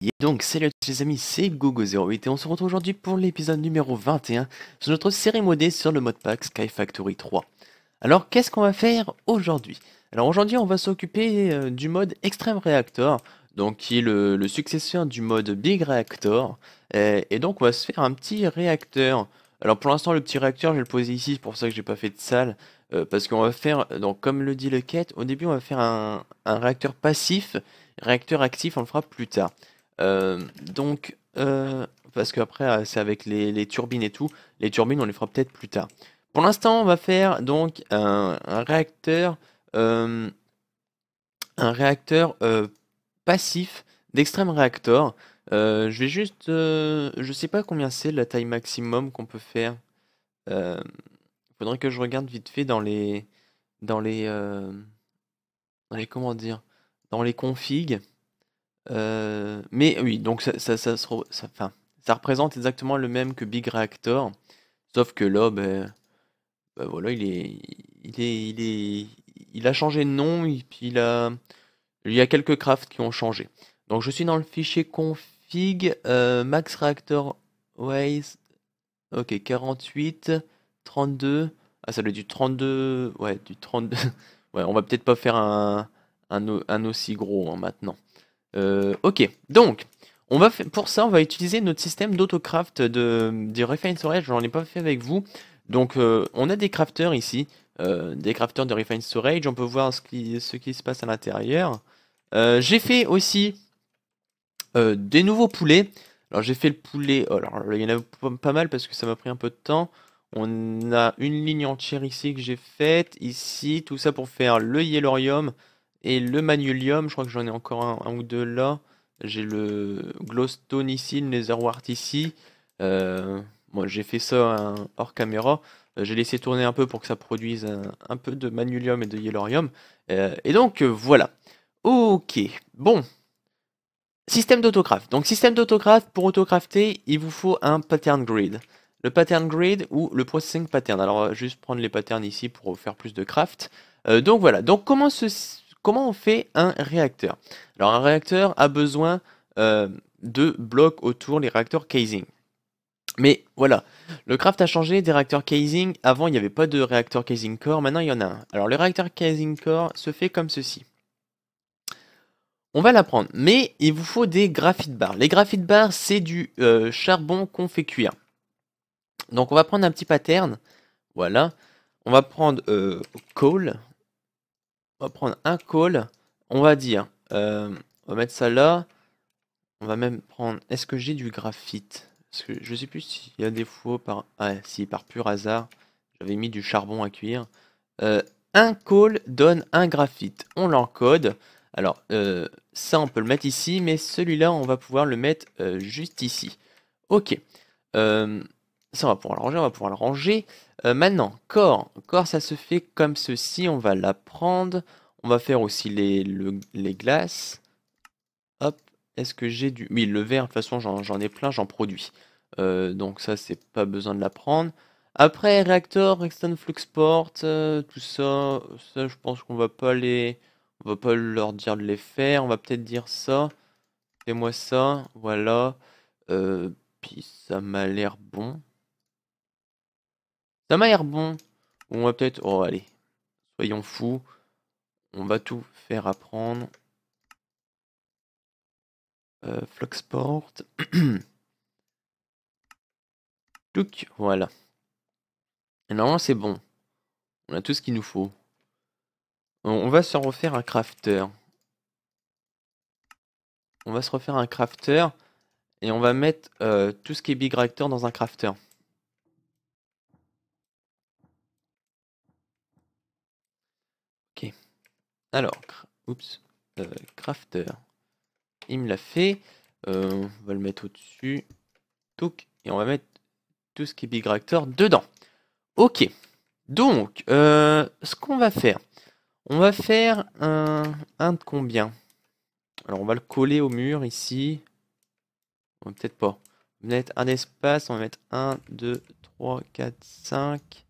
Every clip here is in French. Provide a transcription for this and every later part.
Et donc, salut à les amis, c'est Gogo08 et on se retrouve aujourd'hui pour l'épisode numéro 21 sur notre série modée sur le modpack Sky Factory 3. Alors, qu'est-ce qu'on va faire aujourd'hui Alors aujourd'hui, on va s'occuper euh, du mode Extreme Reactor, donc qui est le, successeur du mode Big Reactor, et, donc on va se faire un petit réacteur. Alors pour l'instant, le petit réacteur, je vais le poser ici, c'est pour ça que j'ai pas fait de salle, euh, parce qu'on va faire, donc comme le dit le quête, au début on va faire un réacteur passif, réacteur actif, on le fera plus tard. Euh, donc, euh, parce qu'après, euh, c'est avec les, turbines et tout. Les turbines, on les fera peut-être plus tard. Pour l'instant, on va faire donc un, réacteur, un réacteur passif d'extrême réacteur. je vais juste. je sais pas combien c'est la taille maximum qu'on peut faire. Il faudrait que je regarde vite fait dans les. Dans les. Dans les comment dire Dans les configs. Euh, mais oui, donc ça, ça, ça, représente exactement le même que Big Reactor, sauf que là, ben, ben voilà, il est, il a changé de nom et puis il y a quelques crafts qui ont changé. Donc je suis dans le fichier config euh, max reactor ways, ok 48, 32, ah ça doit être du 32, ouais du 32, ouais on va peut-être pas faire un, aussi gros hein, maintenant. Euh, ok, donc, on va pour ça, on va utiliser notre système d'autocraft de, de Refine Storage. n'en ai pas fait avec vous. Donc, euh, on a des crafters ici, euh, des crafters de Refine Storage. On peut voir ce qui, se passe à l'intérieur. j'ai fait aussi des nouveaux poulets. Alors, j'ai fait le poulet. Oh, alors, il y en a pas mal parce que ça m'a pris un peu de temps. On a une ligne entière ici que j'ai faite. Ici, tout ça pour faire le Yellorium. Et le manulium, je crois que j'en ai encore un, ou deux là. J'ai le glowstone ici, le netherwart ici. Euh, moi, j'ai fait ça hein, hors caméra. Euh, j'ai laissé tourner un peu pour que ça produise un, peu de manulium et de yellorium. Euh, et donc voilà. Ok, bon. Système d'autocraft. Donc système d'autocraft, pour autocrafter, il vous faut un pattern grid. Le pattern grid ou le processing pattern. Alors juste prendre les patterns ici pour faire plus de craft. donc voilà, donc comment se Comment on fait un réacteur Alors un réacteur a besoin euh, de blocs autour, les réacteurs casing. Mais voilà, le craft a changé des réacteurs casing. Avant, il n'y avait pas de réacteur casing core, maintenant il y en a un. Alors le réacteur casing core se fait comme ceci. On va l'apprendre, mais il vous faut des graphite bars. Les graphite bars, c'est du euh, charbon qu'on fait cuire. Donc on va prendre un petit pattern. Voilà. On va prendre euh, coal. On va prendre un call. On va dire, euh, on va mettre ça là. On va même prendre, est-ce que j'ai du graphite Parce que je sais plus s'il y a des fois par... Ah si, par pur hasard, j'avais mis du charbon à cuire. Euh, un call donne un graphite. On l'encode. Alors, euh, ça, on peut le mettre ici, mais celui-là, on va pouvoir le mettre juste ici. Ok. Ça, on va pouvoir le ranger, on va pouvoir le ranger. Euh, maintenant, corps. Corps, ça se fait comme ceci. On va la prendre. On va faire aussi les, les glaces. Hop. Est-ce que j'ai du... Oui, le verre, de toute façon, j'en ai plein, j'en produis. Euh, donc ça, c'est pas besoin de la prendre. Après, réacteur, Rexton flux porte, euh, tout ça, ça, je pense qu'on va pas les... On va pas leur dire de les faire. On va peut-être dire ça. Fais-moi ça. Voilà. puis ça m'a l'air bon. Ça m'a l'air bon. On va peut-être... Oh, allez. Soyons fous. On va tout faire apprendre. Euh, Floxport. Touc, voilà. Et normalement, c'est bon. On a tout ce qu'il nous faut. On va se refaire un crafter. On va se refaire un crafter. Et on va mettre euh, tout ce qui est big reactor dans un crafter. Alors, oups, euh, crafter. Il me l'a fait. Euh, on va le mettre au-dessus. et on va mettre tout ce qui est Big Reactor dedans. Ok. Donc, euh, ce qu'on va faire, on va faire un, un de combien Alors, on va le coller au mur ici. Peut-être pas. On va mettre un espace, on va mettre 1, 2, 3, 4, 5.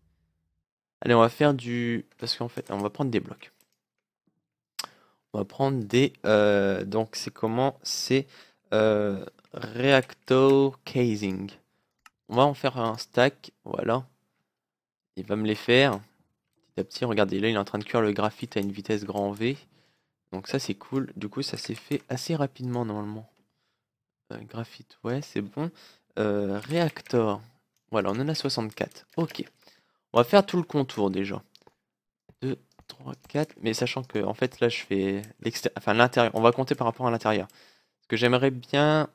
Allez, on va faire du... Parce qu'en fait, on va prendre des blocs. On va prendre des. Euh, donc, c'est comment C'est euh, Reacto Casing. On va en faire un stack. Voilà. Il va me les faire. Petit à petit, regardez, là, il est en train de cuire le graphite à une vitesse grand V. Donc, ça, c'est cool. Du coup, ça s'est fait assez rapidement, normalement. Euh, graphite, ouais, c'est bon. Euh, Reactor. Voilà, on en a 64. Ok. On va faire tout le contour déjà. 3, 4. Mais sachant que, en fait, là, je fais enfin, l'intérieur. On va compter par rapport à l'intérieur. Ce que j'aimerais bien.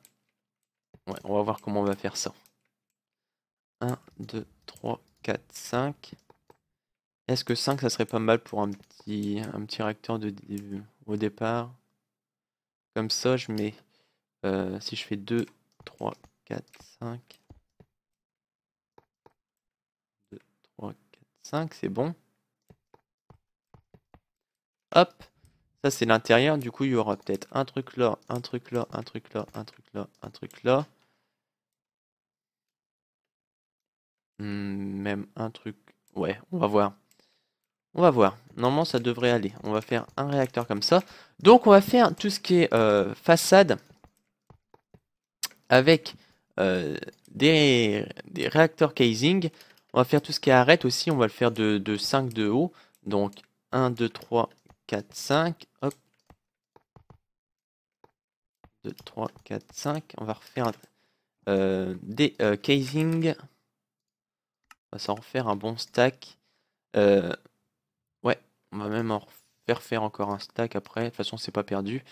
on va voir comment on va faire ça. 1, 2, 3, 4, 5. Est-ce que 5, ça serait pas mal pour un petit, un petit réacteur de, au départ Comme ça, je mets... Euh, si je fais 2, 3, 4, 5... 2, 3, 4, 5, c'est bon. Hop. Ça, c'est l'intérieur. Du coup, il y aura peut-être un truc là, un truc là, un truc là, un truc là, un truc là. Hmm, même un truc... Ouais, on va voir. On va voir. Normalement, ça devrait aller. On va faire un réacteur comme ça. Donc, on va faire tout ce qui est euh, façade avec euh, des, des, réacteurs casing. On va faire tout ce qui est arête aussi. On va le faire de, de 5 de haut. Donc, 1, 2, 3, 4, 5. Hop. 2, 3, 4, 5. On va refaire euh, des casings euh, casing. On va s'en refaire un bon stack. Euh, ouais, on va même en refaire faire encore un stack après. De toute façon, c'est pas perdu.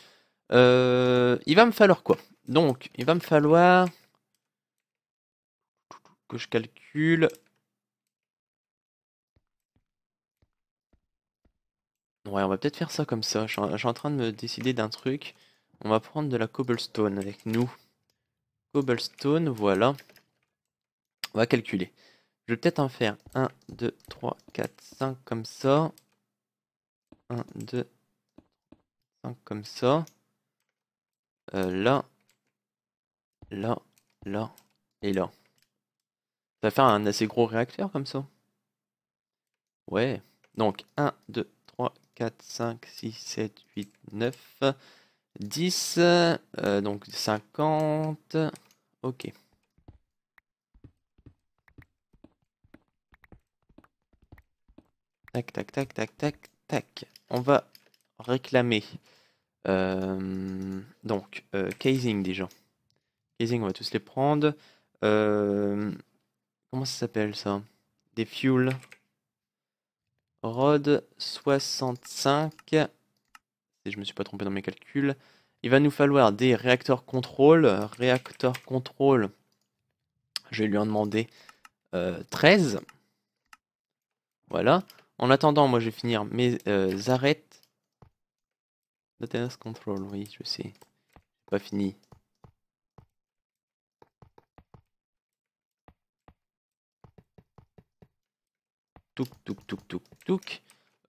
il va me falloir quoi Donc, il va me falloir que je calcule Ouais, on va peut-être faire ça comme ça. Je suis, en, train de me décider d'un truc. On va prendre de la cobblestone avec nous. Cobblestone, voilà. On va calculer. Je vais peut-être en faire 1, 2, 3, 4, 5 comme ça. 1, 2, 5 comme ça. Euh, là, là, là et là. Ça va faire un assez gros réacteur comme ça. Ouais. Donc 1, 2, 4, 5, 6, 7, 8, 9, 10, donc 50. Ok. Tac, tac, tac, tac, tac, tac. On va réclamer. Euh, donc, euh, casing déjà. Casing, on va tous les prendre. Euh, comment ça s'appelle ça Des fuels. Rod 65. Si je me suis pas trompé dans mes calculs. Il va nous falloir des réacteurs contrôle. réacteurs contrôle. Je vais lui en demander 13. Euh, voilà. En attendant, moi je vais finir mes euh, arêtes. control, oui, je sais. Pas fini.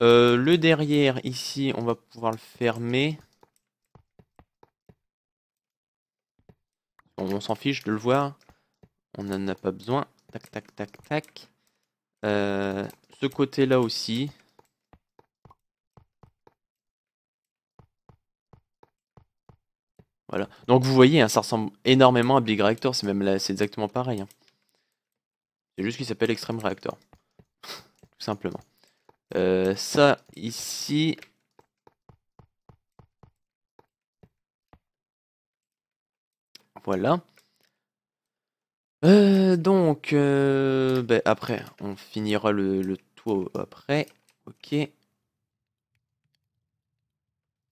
Euh, le derrière, ici, on va pouvoir le fermer. on s'en fiche de le voir. On n'en a pas besoin. Tac, tac, tac, tac. Euh, ce côté-là aussi. Voilà. Donc vous voyez, hein, ça ressemble énormément à Big Reactor. C'est même là, c'est exactement pareil. Hein. C'est juste qu'il s'appelle Extreme Reactor simplement. Euh, ça, ici... Voilà. Euh, donc, euh, ben, après, on finira le, le tout après. Ok.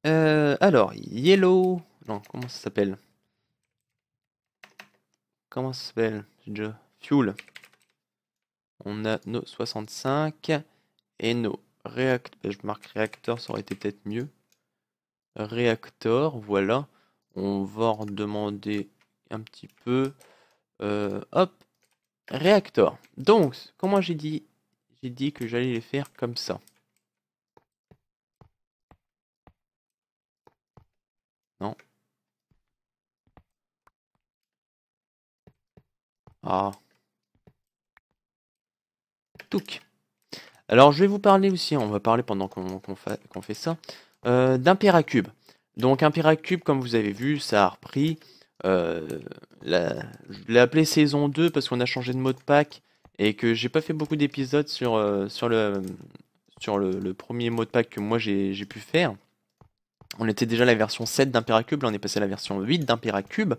alors, Yellow... Non, comment ça s'appelle Comment ça s'appelle Fuel. On a nos 65 et nos réacteurs. Ben, je marque réacteur, ça aurait été peut-être mieux. Réacteur, voilà. On va en demander un petit peu. Euh, hop, réacteur. Donc, comment j'ai dit J'ai dit que j'allais les faire comme ça. Non. Ah. Alors, je vais vous parler aussi, on va parler pendant qu'on fait, ça, euh, Cube. Donc, Cube comme vous avez vu, ça a repris. Euh, la, je l'ai appelé saison 2 parce qu'on a changé de mot de pack et que j'ai pas fait beaucoup d'épisodes sur, euh, le, premier mot de pack que moi j'ai pu faire. On était déjà la version 7 d'un là on est passé à la version 8 Pyracube.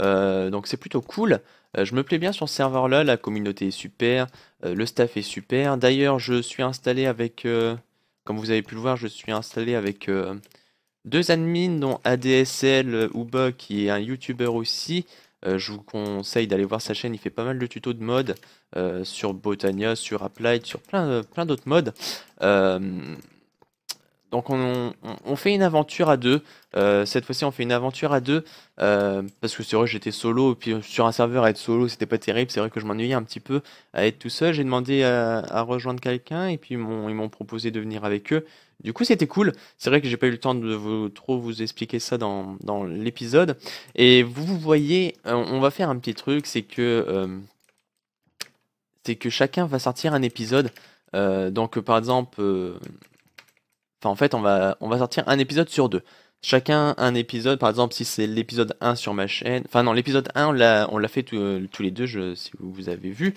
Euh, donc c'est plutôt cool. Euh, je me plais bien sur ce serveur là, la communauté est super, euh, le staff est super. D'ailleurs je suis installé avec, comme vous avez pu le voir, je suis installé avec deux admins dont ADSL Uba qui est un youtuber aussi. je vous conseille d'aller voir sa chaîne, il fait pas mal de tutos de mode sur Botania, sur Applied, sur plein, plein d'autres modes donc on, fait une aventure à deux. Euh, cette fois-ci, on fait une aventure à deux euh, parce que c'est vrai, j'étais solo. Et Puis euh, sur un serveur, être solo, c'était pas terrible. C'est vrai que je m'ennuyais un petit peu à être tout seul. J'ai demandé à, rejoindre quelqu'un et puis ils m'ont proposé de venir avec eux. Du coup, c'était cool. C'est vrai que j'ai pas eu le temps de vous, trop vous expliquer ça dans, l'épisode. Et vous, voyez, on va faire un petit truc, c'est que c'est que chacun va sortir un épisode. donc par exemple Enfin, en fait, on va, on va sortir un épisode sur deux. Chacun un épisode, par exemple, si c'est l'épisode 1 sur ma chaîne. Enfin, non, l'épisode 1, on l'a, fait tous les deux, si vous avez vu.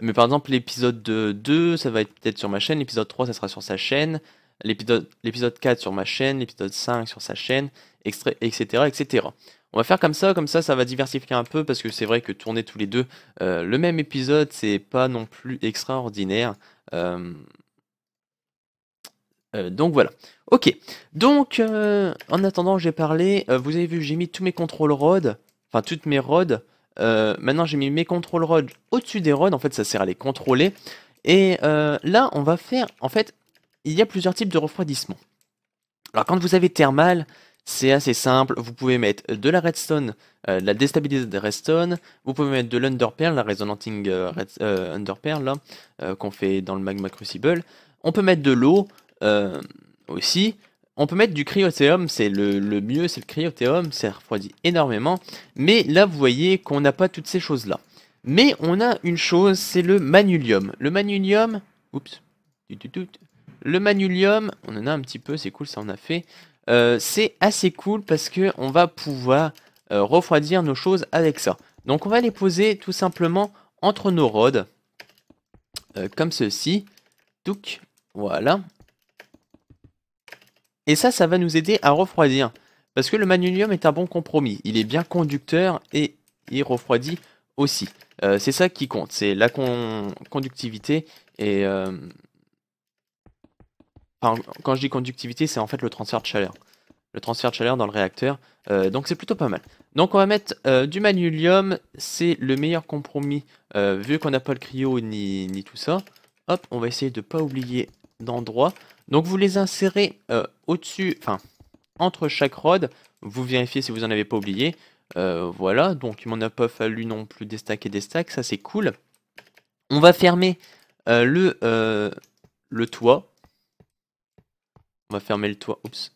Mais par exemple, l'épisode 2, ça va être peut-être sur ma chaîne. L'épisode 3, ça sera sur sa chaîne. L'épisode, l'épisode 4 sur ma chaîne. L'épisode 5 sur sa chaîne, etc., etc. On va faire comme ça, comme ça, ça va diversifier un peu parce que c'est vrai que tourner tous les deux euh, le même épisode, c'est pas non plus extraordinaire. Euh, euh, donc voilà. Ok. Donc, euh, en attendant, j'ai parlé. Euh, vous avez vu, j'ai mis tous mes contrôles rods. Enfin, toutes mes rods. maintenant, j'ai mis mes contrôles rods au-dessus des rods. En fait, ça sert à les contrôler. Et là, on va faire. En fait, il y a plusieurs types de refroidissement. Alors, quand vous avez thermal, c'est assez simple. Vous pouvez mettre de la redstone, de la déstabilisation de redstone. Vous pouvez mettre de l'underpearl, la resonanting red, underpearl, là, qu'on fait dans le magma crucible. On peut mettre de l'eau. Euh, aussi. On peut mettre du cryothéum, c'est le, mieux, c'est le cryothéum, ça refroidit énormément. Mais là, vous voyez qu'on n'a pas toutes ces choses-là. Mais on a une chose, c'est le manulium. Le manulium, oups, le manulium, on en a un petit peu, c'est cool, ça on a fait. Euh, c'est assez cool parce que on va pouvoir euh, refroidir nos choses avec ça. Donc on va les poser tout simplement entre nos rods, comme ceci. Donc voilà, et ça, ça va nous aider à refroidir. Parce que le magnésium est un bon compromis. Il est bien conducteur et il refroidit aussi. Euh, c'est ça qui compte, c'est la conductivité et... Euh, quand je dis conductivité, c'est en fait le transfert de chaleur. Le transfert de chaleur dans le réacteur. Euh, donc c'est plutôt pas mal. Donc on va mettre du magnésium, c'est le meilleur compromis vu qu'on n'a pas le cryo ni, ni tout ça. Hop, on va essayer de ne pas oublier d'endroit. Donc vous les insérez euh, au-dessus, enfin entre chaque rod, vous vérifiez si vous n'en avez pas oublié. Euh, voilà, donc il m'en a pas fallu non plus des stacks et des stacks, ça c'est cool. On va fermer euh, le, le toit. On va fermer le toit, oups.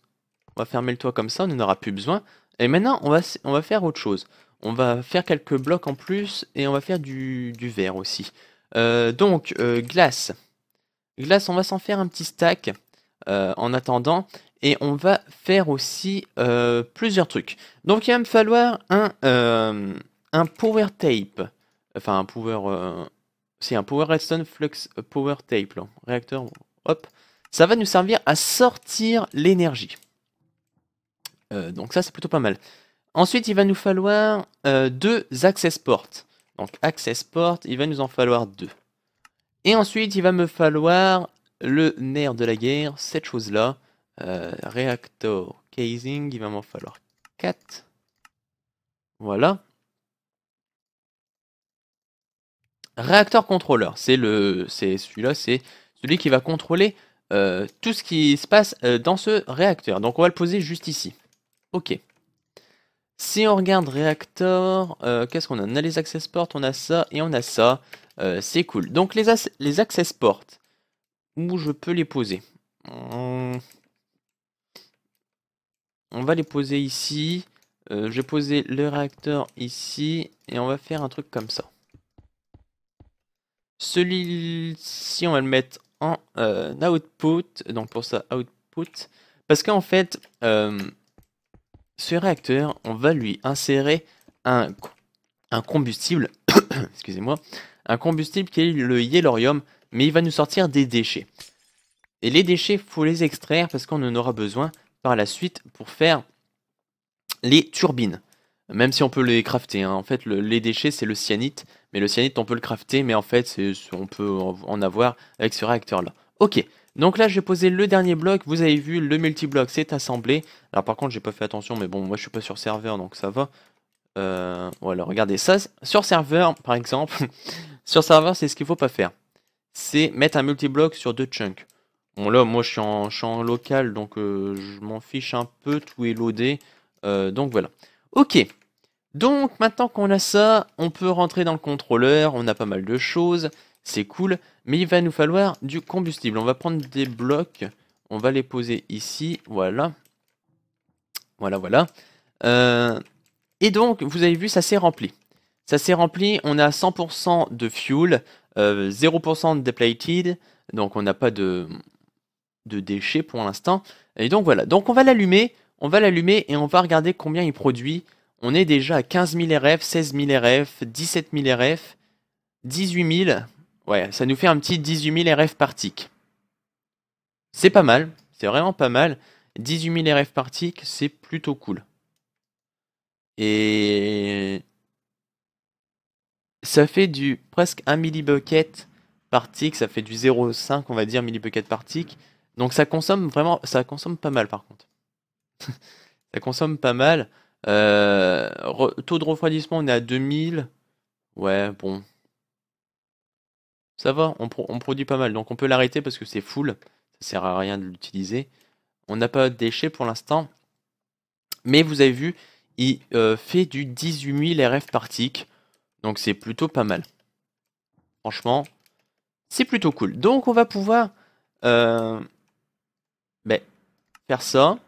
On va fermer le toit comme ça, on n'en aura plus besoin. Et maintenant, on va, on va faire autre chose. On va faire quelques blocs en plus et on va faire du, du verre aussi. donc, glace. Glace, on va s'en faire un petit stack euh, en attendant. Et on va faire aussi euh, plusieurs trucs. Donc il va me falloir un, euh, un power tape. Enfin un power... C'est un power redstone flux power tape. Là. Réacteur. Hop. Ça va nous servir à sortir l'énergie. donc ça c'est plutôt pas mal. Ensuite il va nous falloir deux access ports. Donc access port, il va nous en falloir deux. Et ensuite, il va me falloir le nerf de la guerre, cette chose-là. Euh, reactor casing, il va m'en falloir 4. Voilà. Reactor contrôleur, c'est le, celui-là, c'est celui qui va contrôler euh, tout ce qui se passe euh, dans ce réacteur. Donc on va le poser juste ici. Ok. Si on regarde Reactor, euh, qu'est-ce qu'on a On a les access ports, on a ça et on a ça. Euh, c'est cool. Donc les, les access ports, où je peux les poser hmm. On va les poser ici. Euh, je vais poser le réacteur ici et on va faire un truc comme ça. Celui-ci, on va le mettre en output. Donc pour ça, output. Parce qu'en fait, ce réacteur, on va lui insérer un, combustible, excusez-moi, un combustible qui est le yellorium, mais il va nous sortir des déchets. Et les déchets, il faut les extraire parce qu'on en aura besoin par la suite pour faire les turbines. Même si on peut les crafter. Hein. En fait, les déchets, c'est le cyanite. Mais le cyanite, on peut le crafter. Mais en fait, on peut en avoir avec ce réacteur-là. Ok, donc là, j'ai posé le dernier bloc. Vous avez vu, le multi-bloc c'est assemblé. Alors par contre, j'ai pas fait attention, mais bon, moi je suis pas sur serveur, donc ça va. voilà, euh, regardez ça. Sur serveur, par exemple, sur serveur, c'est ce qu'il faut pas faire. C'est mettre un multi-bloc sur deux chunks. Bon là, moi je suis en champ local, donc euh, je m'en fiche un peu, tout est loadé. Euh, donc voilà. Ok. Donc maintenant qu'on a ça, on peut rentrer dans le contrôleur, on a pas mal de choses c'est cool, mais il va nous falloir du combustible. On va prendre des blocs, on va les poser ici, voilà. Voilà, voilà. Euh, et donc, vous avez vu, ça s'est rempli. Ça s'est rempli, on a 100% de fuel, 0% euh, de depleted, donc on n'a pas de, de déchets pour l'instant. Et donc voilà, donc on va l'allumer, on va l'allumer et on va regarder combien il produit. On est déjà à 15 000 RF, 16 000 RF, 17 000 RF, 18 000. Ouais, ça nous fait un petit 18 000 RF par tick. C'est pas mal, c'est vraiment pas mal. 18 000 RF par tick, c'est plutôt cool. Et ça fait du presque 1 millibucket par tick, ça fait du 0,5 on va dire millibucket par tick. Donc ça consomme vraiment, ça consomme pas mal par contre. ça consomme pas mal. Euh, taux de refroidissement on est à 2000. Ouais, bon, ça va, on, produit pas mal. Donc on peut l'arrêter parce que c'est full. Ça sert à rien de l'utiliser. On n'a pas de déchets pour l'instant. Mais vous avez vu, il euh, fait du 18 000 RF par Donc c'est plutôt pas mal. Franchement, c'est plutôt cool. Donc on va pouvoir euh, ben, faire ça.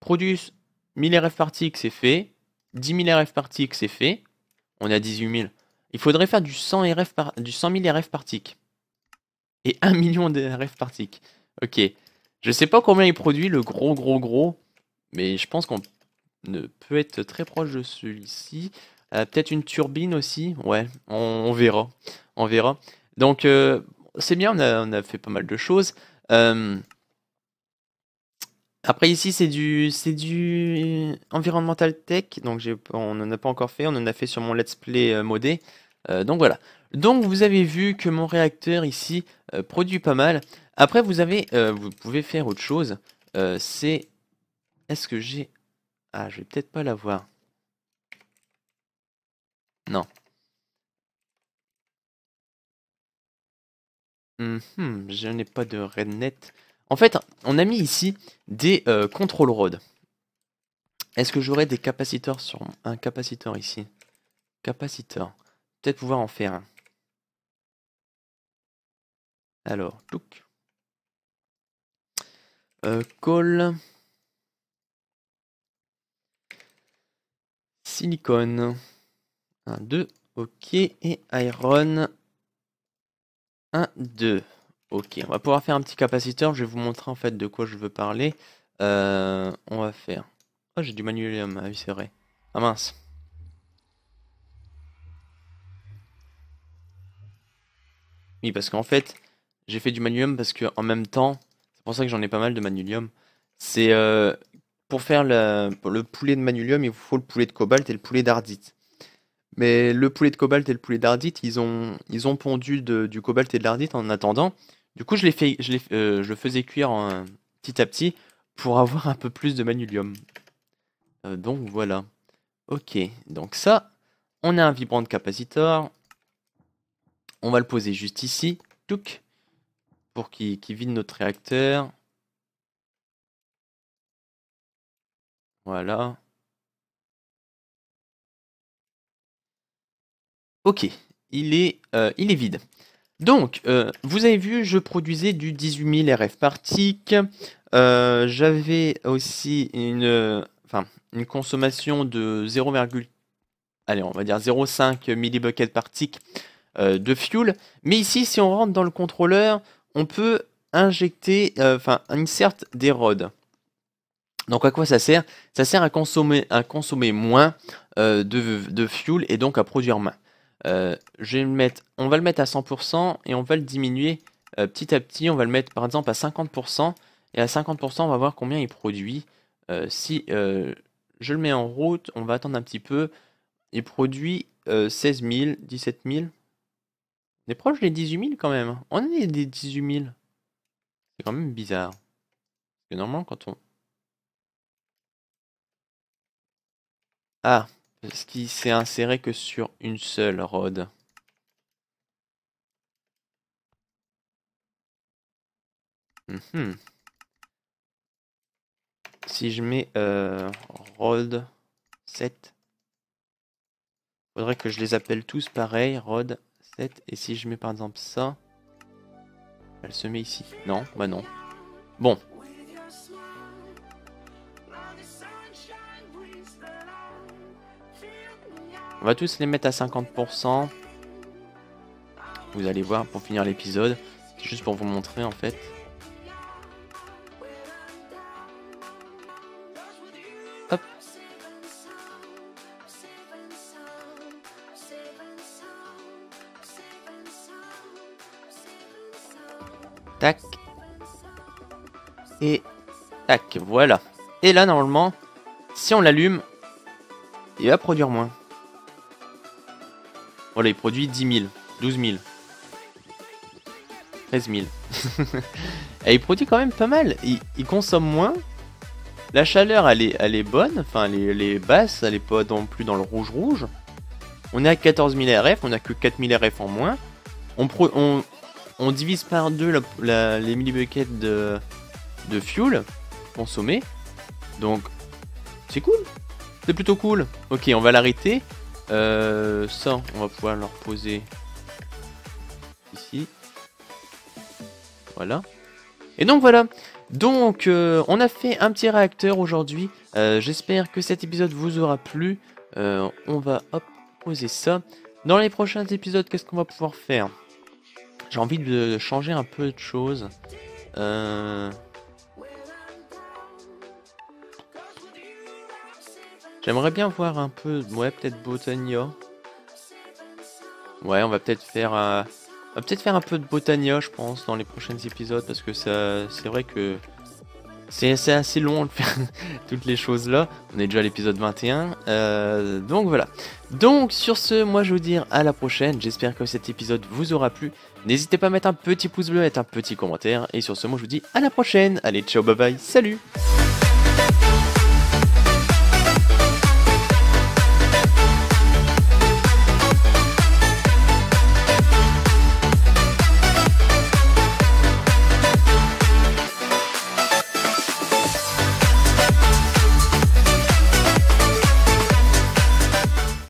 Produit 1000 RF par c'est fait. 10 000 RF par c'est fait. On a 18 000. Il faudrait faire du 100, RF par, du 100 000 RF par Et 1 million de RF par Ok. Je sais pas combien il produit, le gros, gros, gros. Mais je pense qu'on ne peut être très proche de celui-ci. Euh, peut-être une turbine aussi. Ouais, on, verra. On verra. Donc, euh, c'est bien, on a, on a, fait pas mal de choses. Euh, après ici c'est du c'est du environnemental tech donc on n'en a pas encore fait on en a fait sur mon let's play euh, modé euh, donc voilà donc vous avez vu que mon réacteur ici euh, produit pas mal après vous avez vous pouvez faire autre chose c'est est-ce que j'ai ah je vais peut-être pas l'avoir non mhm, je n'ai pas de rednet en fait, on a mis ici des euh, control road. Est-ce que j'aurais des capaciteurs sur un capaciteur ici Capaciteur. Peut-être pouvoir en faire un. Alors, look. Euh, call. Silicone. Un, deux. Ok. Et iron. Un, deux. Ok, on va pouvoir faire un petit capaciteur. Je vais vous montrer en fait de quoi je veux parler. Euh, on va faire... Oh, j'ai du manuelium. Ah oui, c'est vrai. Ah mince. Oui, parce qu'en fait, j'ai fait du manulium parce que en même temps, c'est pour ça que j'en ai pas mal de manulium. C'est euh, pour faire le, poulet de manulium, il vous faut le poulet de cobalt et le poulet d'ardite. Mais le poulet de cobalt et le poulet d'ardite, ils ont, ils pondu du cobalt et de l'ardite en attendant. Du coup, je, les euh, je, le faisais cuire petit à petit pour avoir un peu plus de manulium. Euh, donc voilà. Ok, donc ça, on a un vibrant capacitor. On va le poser juste ici, pour qu'il vide notre réacteur. Voilà. Ok, il est, euh, il est vide. Donc, euh, vous avez vu, je produisais du 18 000 RF par tick, euh, J'avais aussi une, enfin, une consommation de 0, allez, on va dire 0,5 millibucket par tick euh, de fuel. Mais ici, si on rentre dans le contrôleur, on peut injecter, enfin, insert des rods. Donc à quoi ça sert Ça sert à consommer, à consommer moins de, de fuel et donc à produire moins. Euh, je on va le mettre à 100% et on va le diminuer euh, petit à petit. On va le mettre par exemple à 50% et à 50% on va voir combien il produit. Euh, si je le mets en route, on va attendre un petit peu. Il produit 16 000, 17 000. On est proche des 18 000 quand même. Hein. On est des 18 000. C'est quand même bizarre. Parce que normalement quand on... Ah, est-ce qui s'est inséré que sur une seule rod. Mhm. Si je mets euh, rod 7, faudrait que je les appelle tous pareil, rod 7. Et si je mets par exemple ça, elle se met ici. Non, bah non. Bon, On va tous les mettre à 50%. Vous allez voir pour finir l'épisode. C'est juste pour vous montrer en fait. Hop. Tac. Et tac, voilà. Et là, normalement, si on l'allume, il va produire moins il produit 10 000, 12 000, 13 000. Et il produit quand même pas mal. Il, consomme moins. La chaleur, elle est, bonne. Enfin, elle est, basse. Elle est pas non plus dans le rouge-rouge. On est à 14 000 RF. On a que 4 000 RF en moins. On, on, divise par deux la, les millibuckets de, de fuel consommé. Donc, c'est cool. C'est plutôt cool. Ok, on va l'arrêter. Euh, ça, on va pouvoir leur poser ici. Voilà. Et donc voilà. Donc, euh, on a fait un petit réacteur aujourd'hui. Euh, j'espère que cet épisode vous aura plu. Euh, on va hop, poser ça. Dans les prochains épisodes, qu'est-ce qu'on va pouvoir faire J'ai envie de changer un peu de choses. Euh... J'aimerais bien voir un peu, ouais, peut-être Botania. Ouais, on va peut-être faire, peut-être faire un peu de Botania, je pense, dans les prochains épisodes, parce que ça, c'est vrai que c'est assez long de faire toutes les choses là. On est déjà à l'épisode 21. Euh, donc voilà. Donc sur ce, moi je vous dis à la prochaine. J'espère que cet épisode vous aura plu. N'hésitez pas à mettre un petit pouce bleu, à mettre un petit commentaire. Et sur ce, moi je vous dis à la prochaine. Allez, ciao, bye bye, salut